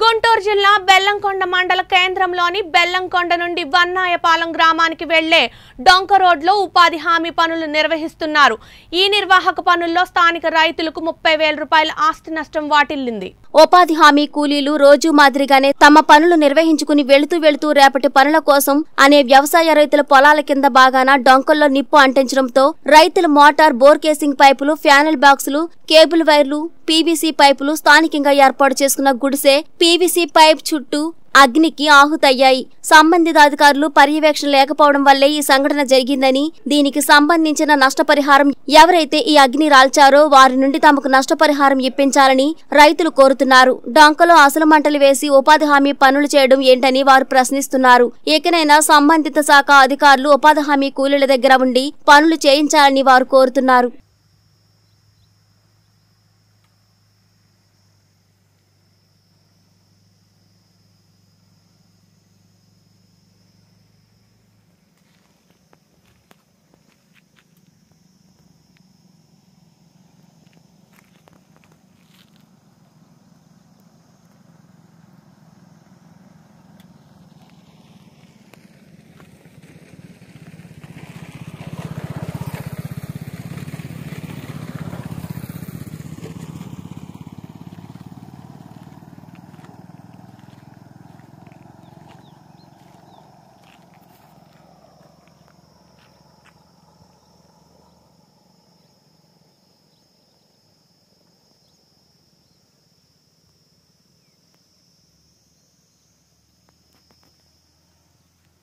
గుంటూరు జిల్లా బెల్లంకొండ మండల కేంద్రంలోని బెల్లంకొండ నుండి వన్నాయపాలెం గ్రామానికి వెళ్లే డొంక రోడ్లో ఉపాధి హామీ పనులు నిర్వహిస్తున్నారు ఈ నిర్వాహక పనుల్లో స్థానిక రైతులకు ముప్పై వేల రూపాయల ఆస్తి నష్టం వాటిల్లింది ఉపాధి హామీ కూలీలు రోజు మాదిరిగానే తమ పనులు నిర్వహించుకుని వెళుతూ వెళుతూ రేపటి పనుల కోసం అనే వ్యవసాయ రైతుల పొలాల కింద బాగాన డొంకల్లో నిప్పు అంటించడంతో రైతుల మోటార్ బోర్ కేసింగ్ పైపులు ఫ్యానల్ బాక్సులు కేబుల్ వైర్లు పీవీసీ పైపులు స్థానికంగా ఏర్పాటు చేసుకున్న గుడిసె పీవీసీ పైప్ చుట్టూ అగ్నికి ఆహుతయ్యాయి సంబంధిత అధికారులు పర్యవేక్షణ లేకపోవడం వల్లే ఈ సంఘటన జరిగిందని దీనికి సంబంధించిన నష్టపరిహారం ఎవరైతే ఈ అగ్ని రాల్చారో వారి నుండి తమకు నష్టపరిహారం ఇప్పించాలని రైతులు కోరుతున్నారు డొంకలో అసలు మంటలు వేసి ఉపాధి హామీ పనులు చేయడం ఏంటని వారు ప్రశ్నిస్తున్నారు ఏకనైనా సంబంధిత శాఖ అధికారులు ఉపాధి హామీ కూలీల దగ్గర ఉండి పనులు చేయించాలని వారు కోరుతున్నారు